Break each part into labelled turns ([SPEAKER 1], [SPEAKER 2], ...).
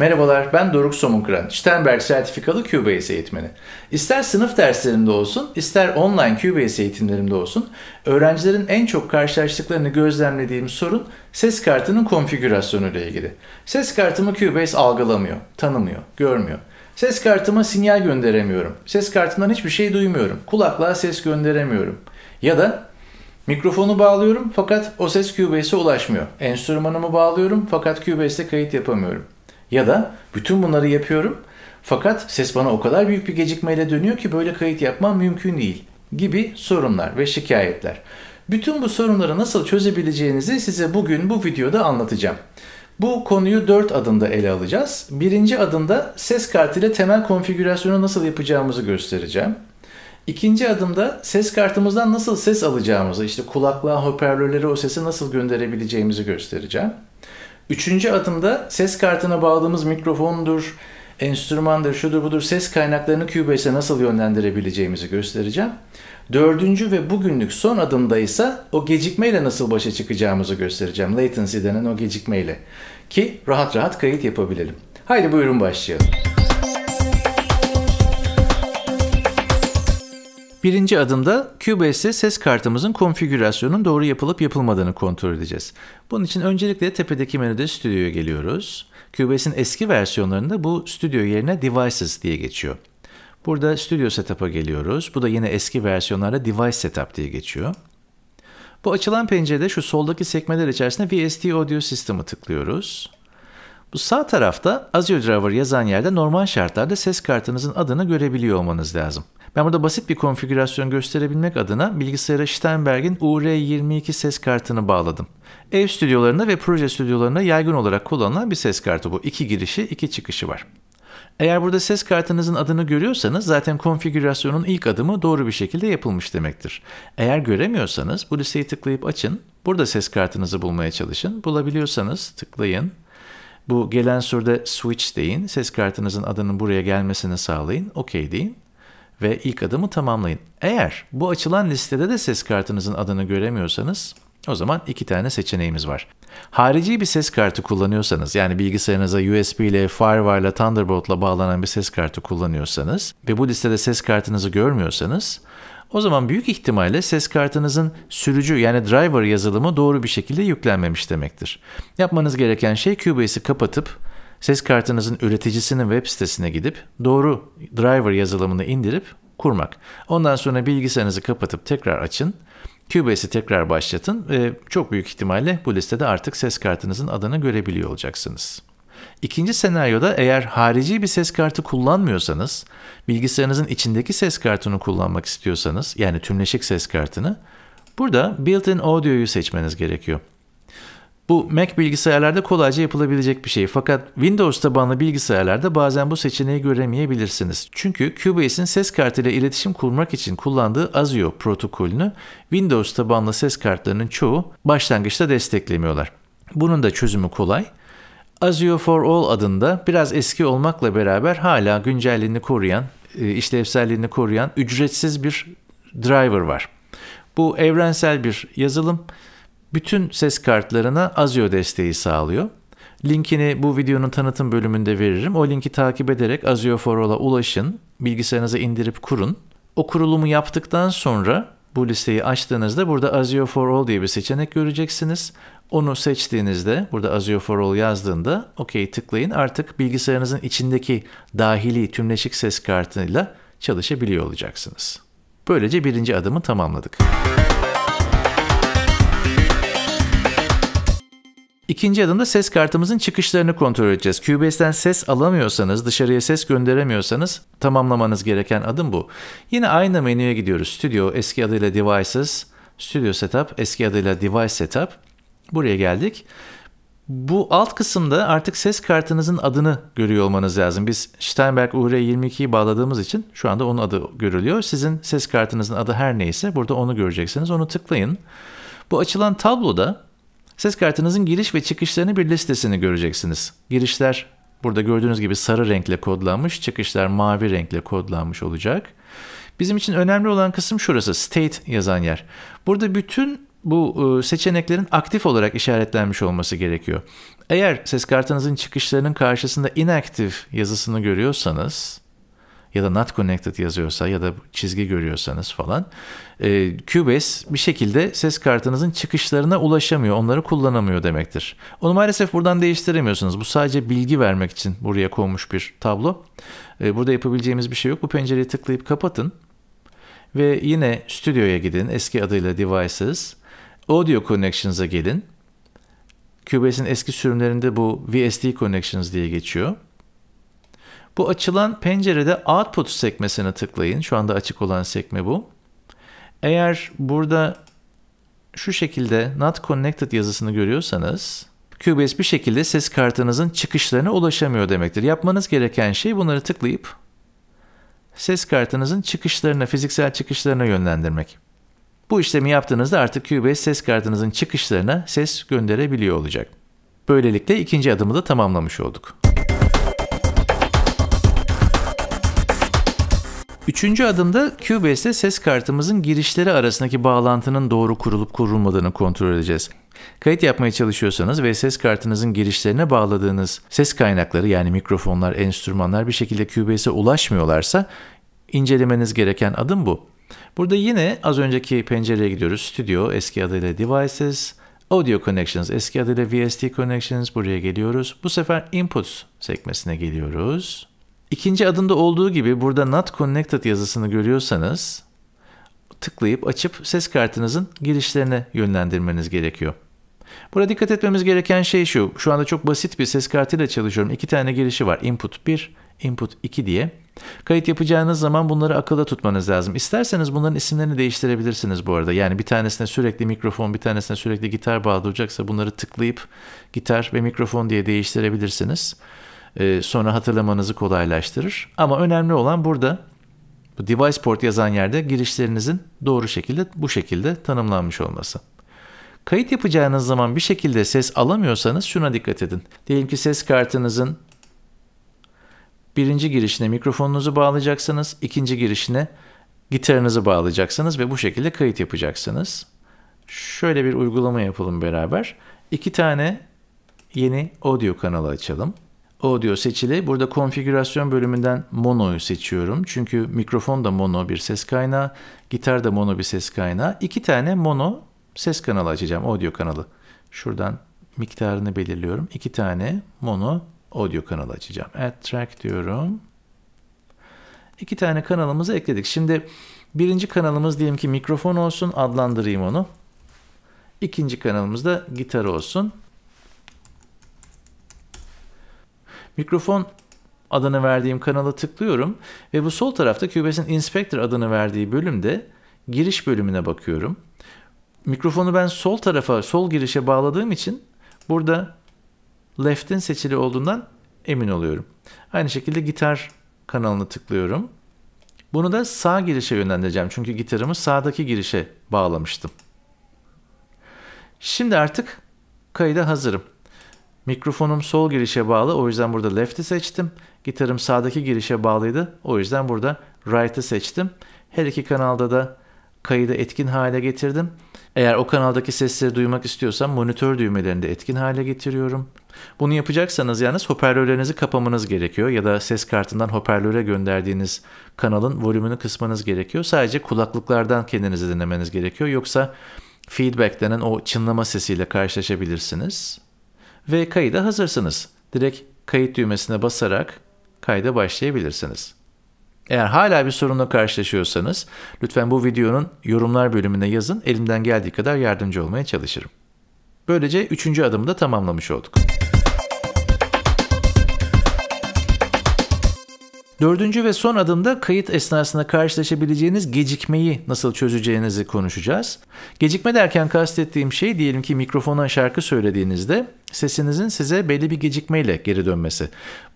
[SPEAKER 1] Merhabalar ben Doruk Somunkıran, Sternberg sertifikalı Cubase eğitmeni. İster sınıf derslerimde olsun, ister online Cubase eğitimlerimde olsun, öğrencilerin en çok karşılaştıklarını gözlemlediğim sorun ses kartının konfigürasyonu ile ilgili. Ses kartımı Cubase algılamıyor, tanımıyor, görmüyor. Ses kartıma sinyal gönderemiyorum. Ses kartından hiçbir şey duymuyorum. Kulaklığa ses gönderemiyorum. Ya da Mikrofonu bağlıyorum fakat o ses Cubase'e ulaşmıyor. Enstrümanımı bağlıyorum fakat Cubase'te kayıt yapamıyorum. Ya da bütün bunları yapıyorum fakat ses bana o kadar büyük bir gecikmeyle dönüyor ki böyle kayıt yapmam mümkün değil gibi sorunlar ve şikayetler. Bütün bu sorunları nasıl çözebileceğinizi size bugün bu videoda anlatacağım. Bu konuyu 4 adımda ele alacağız. Birinci adımda ses kartıyla temel konfigürasyonu nasıl yapacağımızı göstereceğim. İkinci adımda ses kartımızdan nasıl ses alacağımızı, işte kulaklığa hoparlörlere o sesi nasıl gönderebileceğimizi göstereceğim. Üçüncü adımda ses kartına bağladığımız mikrofondur, enstrümandır, şudur budur ses kaynaklarını Cubase nasıl yönlendirebileceğimizi göstereceğim. Dördüncü ve bugünlük son adımda ise o gecikmeyle nasıl başa çıkacağımızı göstereceğim. Latency denen o gecikmeyle. Ki rahat rahat kayıt yapabilelim. Haydi buyurun başlayalım. Birinci adımda Cubase'de ses kartımızın konfigürasyonun doğru yapılıp yapılmadığını kontrol edeceğiz. Bunun için öncelikle tepedeki menüde Studio'ya geliyoruz. Cubase'in eski versiyonlarında bu Studio yerine Devices diye geçiyor. Burada Studio Setup'a geliyoruz. Bu da yine eski versiyonlarda Device Setup diye geçiyor. Bu açılan pencerede şu soldaki sekmeler içerisinde VST Audio System'ı tıklıyoruz. Bu sağ tarafta Azure Driver yazan yerde normal şartlarda ses kartınızın adını görebiliyor olmanız lazım. Ben burada basit bir konfigürasyon gösterebilmek adına bilgisayara Steinberg'in UR22 ses kartını bağladım. Ev stüdyolarına ve proje stüdyolarına yaygın olarak kullanılan bir ses kartı bu. İki girişi, iki çıkışı var. Eğer burada ses kartınızın adını görüyorsanız zaten konfigürasyonun ilk adımı doğru bir şekilde yapılmış demektir. Eğer göremiyorsanız bu listeyi tıklayıp açın. Burada ses kartınızı bulmaya çalışın. Bulabiliyorsanız tıklayın. Bu gelen soruda switch deyin. Ses kartınızın adının buraya gelmesini sağlayın. OK deyin ve ilk adımı tamamlayın. Eğer bu açılan listede de ses kartınızın adını göremiyorsanız o zaman iki tane seçeneğimiz var. Harici bir ses kartı kullanıyorsanız yani bilgisayarınıza USB ile, Firewire ile, Thunderbolt ile bağlanan bir ses kartı kullanıyorsanız ve bu listede ses kartınızı görmüyorsanız o zaman büyük ihtimalle ses kartınızın sürücü yani driver yazılımı doğru bir şekilde yüklenmemiş demektir. Yapmanız gereken şey Cubase'i kapatıp ses kartınızın üreticisinin web sitesine gidip doğru driver yazılımını indirip kurmak. Ondan sonra bilgisayarınızı kapatıp tekrar açın. Cubase'i tekrar başlatın ve çok büyük ihtimalle bu listede artık ses kartınızın adını görebiliyor olacaksınız. İkinci senaryoda eğer harici bir ses kartı kullanmıyorsanız, bilgisayarınızın içindeki ses kartını kullanmak istiyorsanız, yani tümleşik ses kartını, burada built-in audio'yu seçmeniz gerekiyor. Bu Mac bilgisayarlarda kolayca yapılabilecek bir şey. Fakat Windows tabanlı bilgisayarlarda bazen bu seçeneği göremeyebilirsiniz. Çünkü Cubase'in ses kartıyla iletişim kurmak için kullandığı ASIO protokolünü Windows tabanlı ses kartlarının çoğu başlangıçta desteklemiyorlar. Bunun da çözümü kolay. ASIO for All adında biraz eski olmakla beraber hala güncelliğini koruyan, e, işlevselliğini koruyan ücretsiz bir driver var. Bu evrensel bir yazılım bütün ses kartlarına Azio desteği sağlıyor. Linkini bu videonun tanıtım bölümünde veririm. O linki takip ederek Azure Forall'a ulaşın, bilgisayarınıza indirip kurun. O kurulumu yaptıktan sonra bu listeyi açtığınızda burada Azio for All diye bir seçenek göreceksiniz. Onu seçtiğinizde burada Azio for All yazdığında OK tıklayın. Artık bilgisayarınızın içindeki dahili tümleşik ses kartıyla çalışabiliyor olacaksınız. Böylece birinci adımı tamamladık. İkinci adımda ses kartımızın çıkışlarını kontrol edeceğiz. Cubase'den ses alamıyorsanız, dışarıya ses gönderemiyorsanız tamamlamanız gereken adım bu. Yine aynı menüye gidiyoruz. Studio eski adıyla Devices, Studio Setup eski adıyla Device Setup. Buraya geldik. Bu alt kısımda artık ses kartınızın adını görüyor olmanız lazım. Biz Steinberg UR22'yi bağladığımız için şu anda onun adı görülüyor. Sizin ses kartınızın adı her neyse burada onu göreceksiniz. Onu tıklayın. Bu açılan tabloda Ses kartınızın giriş ve çıkışlarını bir listesini göreceksiniz. Girişler burada gördüğünüz gibi sarı renkle kodlanmış, çıkışlar mavi renkle kodlanmış olacak. Bizim için önemli olan kısım şurası, state yazan yer. Burada bütün bu e, seçeneklerin aktif olarak işaretlenmiş olması gerekiyor. Eğer ses kartınızın çıkışlarının karşısında inactive yazısını görüyorsanız ya da not connected yazıyorsa ya da çizgi görüyorsanız falan e, Cubase bir şekilde ses kartınızın çıkışlarına ulaşamıyor. Onları kullanamıyor demektir. Onu maalesef buradan değiştiremiyorsunuz. Bu sadece bilgi vermek için buraya konmuş bir tablo. E, burada yapabileceğimiz bir şey yok. Bu pencereyi tıklayıp kapatın ve yine stüdyoya gidin. Eski adıyla Devices. Audio Connections'a gelin. Cubase'in eski sürümlerinde bu VSD Connections diye geçiyor. Bu açılan pencerede Output sekmesine tıklayın. Şu anda açık olan sekme bu. Eğer burada şu şekilde Not Connected yazısını görüyorsanız Cubase bir şekilde ses kartınızın çıkışlarına ulaşamıyor demektir. Yapmanız gereken şey bunları tıklayıp ses kartınızın çıkışlarına, fiziksel çıkışlarına yönlendirmek. Bu işlemi yaptığınızda artık Cubase ses kartınızın çıkışlarına ses gönderebiliyor olacak. Böylelikle ikinci adımı da tamamlamış olduk. Üçüncü adımda Cubase'de ses kartımızın girişleri arasındaki bağlantının doğru kurulup kurulmadığını kontrol edeceğiz. Kayıt yapmaya çalışıyorsanız ve ses kartınızın girişlerine bağladığınız ses kaynakları yani mikrofonlar, enstrümanlar bir şekilde Cubase'e ulaşmıyorlarsa incelemeniz gereken adım bu. Burada yine az önceki pencereye gidiyoruz. Studio eski adıyla Devices, Audio Connections eski adıyla VST Connections buraya geliyoruz. Bu sefer Inputs sekmesine geliyoruz. İkinci adımda olduğu gibi burada Not Connected yazısını görüyorsanız tıklayıp açıp ses kartınızın girişlerine yönlendirmeniz gerekiyor. Burada dikkat etmemiz gereken şey şu. Şu anda çok basit bir ses kartıyla çalışıyorum. İki tane girişi var. Input 1, input 2 diye. Kayıt yapacağınız zaman bunları akılda tutmanız lazım. İsterseniz bunların isimlerini değiştirebilirsiniz bu arada. Yani bir tanesine sürekli mikrofon, bir tanesine sürekli gitar bağlı bunları tıklayıp gitar ve mikrofon diye değiştirebilirsiniz. Ee, sonra hatırlamanızı kolaylaştırır. Ama önemli olan burada bu device port yazan yerde girişlerinizin doğru şekilde bu şekilde tanımlanmış olması. Kayıt yapacağınız zaman bir şekilde ses alamıyorsanız şuna dikkat edin. Diyelim ki ses kartınızın birinci girişine mikrofonunuzu bağlayacaksınız, ikinci girişine gitarınızı bağlayacaksınız ve bu şekilde kayıt yapacaksınız. Şöyle bir uygulama yapalım beraber. İki tane yeni audio kanalı açalım audio seçili. Burada konfigürasyon bölümünden mono'yu seçiyorum. Çünkü mikrofon da mono bir ses kaynağı, gitar da mono bir ses kaynağı. İki tane mono ses kanalı açacağım, audio kanalı. Şuradan miktarını belirliyorum. İki tane mono audio kanalı açacağım. Add track diyorum. İki tane kanalımızı ekledik. Şimdi birinci kanalımız diyelim ki mikrofon olsun adlandırayım onu. İkinci kanalımız da gitar olsun. Mikrofon adını verdiğim kanala tıklıyorum ve bu sol tarafta Cubase'in Inspector adını verdiği bölümde giriş bölümüne bakıyorum. Mikrofonu ben sol tarafa, sol girişe bağladığım için burada left'in seçili olduğundan emin oluyorum. Aynı şekilde gitar kanalını tıklıyorum. Bunu da sağ girişe yönlendireceğim. Çünkü gitarımı sağdaki girişe bağlamıştım. Şimdi artık kayıda hazırım. Mikrofonum sol girişe bağlı o yüzden burada left'i seçtim. Gitarım sağdaki girişe bağlıydı o yüzden burada right'ı seçtim. Her iki kanalda da kaydı etkin hale getirdim. Eğer o kanaldaki sesleri duymak istiyorsam monitör düğmelerini de etkin hale getiriyorum. Bunu yapacaksanız yalnız hoparlörlerinizi kapamanız gerekiyor ya da ses kartından hoparlöre gönderdiğiniz kanalın volümünü kısmanız gerekiyor. Sadece kulaklıklardan kendinizi dinlemeniz gerekiyor yoksa feedback denen o çınlama sesiyle karşılaşabilirsiniz ve kayıda hazırsınız. Direkt kayıt düğmesine basarak kayda başlayabilirsiniz. Eğer hala bir sorunla karşılaşıyorsanız lütfen bu videonun yorumlar bölümüne yazın. Elimden geldiği kadar yardımcı olmaya çalışırım. Böylece üçüncü adımı da tamamlamış olduk. Dördüncü ve son adımda kayıt esnasında karşılaşabileceğiniz gecikmeyi nasıl çözeceğinizi konuşacağız. Gecikme derken kastettiğim şey diyelim ki mikrofona şarkı söylediğinizde sesinizin size belli bir gecikmeyle geri dönmesi.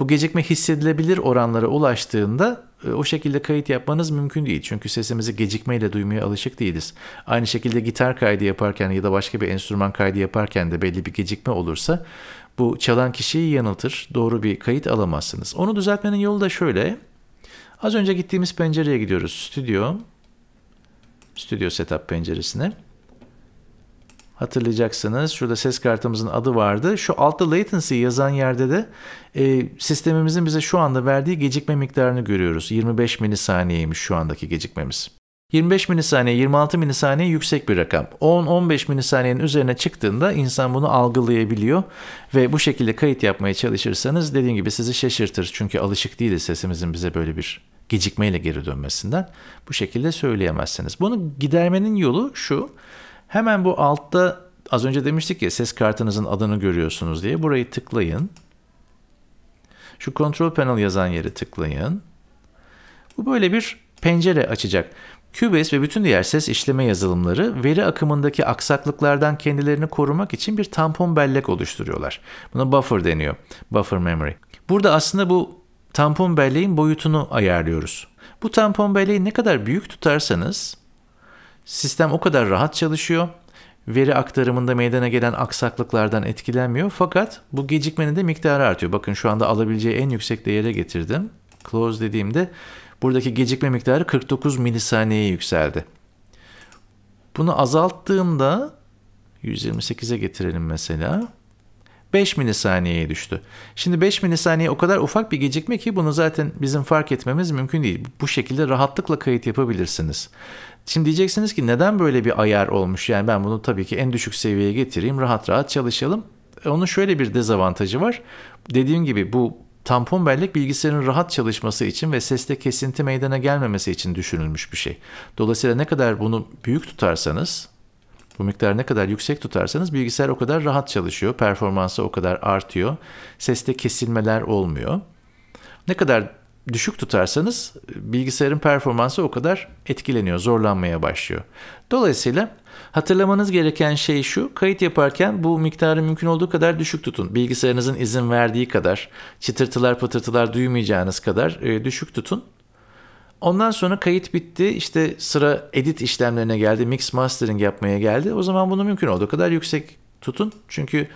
[SPEAKER 1] Bu gecikme hissedilebilir oranlara ulaştığında e, o şekilde kayıt yapmanız mümkün değil. Çünkü sesimizi gecikmeyle duymaya alışık değiliz. Aynı şekilde gitar kaydı yaparken ya da başka bir enstrüman kaydı yaparken de belli bir gecikme olursa bu çalan kişiyi yanıltır. Doğru bir kayıt alamazsınız. Onu düzeltmenin yolu da şöyle. Az önce gittiğimiz pencereye gidiyoruz. Stüdyo. Stüdyo setup penceresine hatırlayacaksınız. Şurada ses kartımızın adı vardı. Şu altta latency yazan yerde de e, sistemimizin bize şu anda verdiği gecikme miktarını görüyoruz. 25 milisaniyeymiş şu andaki gecikmemiz. 25 milisaniye, 26 milisaniye yüksek bir rakam. 10-15 milisaniyenin üzerine çıktığında insan bunu algılayabiliyor ve bu şekilde kayıt yapmaya çalışırsanız dediğim gibi sizi şaşırtır. Çünkü alışık değil sesimizin bize böyle bir gecikmeyle geri dönmesinden. Bu şekilde söyleyemezsiniz. Bunu gidermenin yolu şu. Hemen bu altta az önce demiştik ya ses kartınızın adını görüyorsunuz diye. Burayı tıklayın. Şu Control Panel yazan yere tıklayın. Bu böyle bir pencere açacak. Cubase ve bütün diğer ses işleme yazılımları veri akımındaki aksaklıklardan kendilerini korumak için bir tampon bellek oluşturuyorlar. Buna buffer deniyor. Buffer memory. Burada aslında bu tampon belleğin boyutunu ayarlıyoruz. Bu tampon belleği ne kadar büyük tutarsanız Sistem o kadar rahat çalışıyor. Veri aktarımında meydana gelen aksaklıklardan etkilenmiyor fakat bu gecikmenin de miktarı artıyor. Bakın şu anda alabileceği en yüksek değere getirdim. Close dediğimde buradaki gecikme miktarı 49 milisaniyeye yükseldi. Bunu azalttığımda 128'e getirelim mesela. 5 milisaniyeye düştü. Şimdi 5 milisaniye o kadar ufak bir gecikme ki bunu zaten bizim fark etmemiz mümkün değil. Bu şekilde rahatlıkla kayıt yapabilirsiniz. Şimdi diyeceksiniz ki neden böyle bir ayar olmuş? Yani ben bunu tabii ki en düşük seviyeye getireyim, rahat rahat çalışalım. E, onun şöyle bir dezavantajı var. Dediğim gibi bu tampon bellek bilgisayarın rahat çalışması için ve seste kesinti meydana gelmemesi için düşünülmüş bir şey. Dolayısıyla ne kadar bunu büyük tutarsanız bu miktarı ne kadar yüksek tutarsanız bilgisayar o kadar rahat çalışıyor, performansı o kadar artıyor, seste kesilmeler olmuyor. Ne kadar düşük tutarsanız bilgisayarın performansı o kadar etkileniyor, zorlanmaya başlıyor. Dolayısıyla hatırlamanız gereken şey şu, kayıt yaparken bu miktarı mümkün olduğu kadar düşük tutun. Bilgisayarınızın izin verdiği kadar, çıtırtılar patırtılar duymayacağınız kadar e, düşük tutun. Ondan sonra kayıt bitti. İşte sıra edit işlemlerine geldi. Mix mastering yapmaya geldi. O zaman bunu mümkün oldu. O kadar yüksek tutun. Çünkü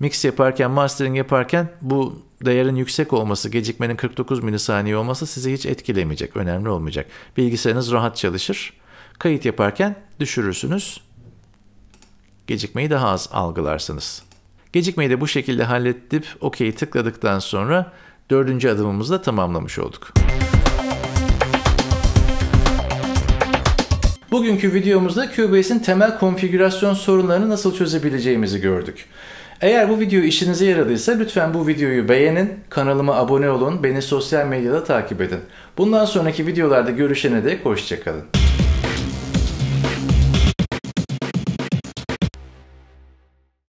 [SPEAKER 1] mix yaparken, mastering yaparken bu değerin yüksek olması, gecikmenin 49 milisaniye olması sizi hiç etkilemeyecek. Önemli olmayacak. Bilgisayarınız rahat çalışır. Kayıt yaparken düşürürsünüz. Gecikmeyi daha az algılarsınız. Gecikmeyi de bu şekilde hallettip OK'yi tıkladıktan sonra dördüncü adımımızı da tamamlamış olduk. Bugünkü videomuzda Cubase'in temel konfigürasyon sorunlarını nasıl çözebileceğimizi gördük. Eğer bu video işinize yaradıysa lütfen bu videoyu beğenin, kanalıma abone olun, beni sosyal medyada takip edin. Bundan sonraki videolarda görüşene dek hoşçakalın.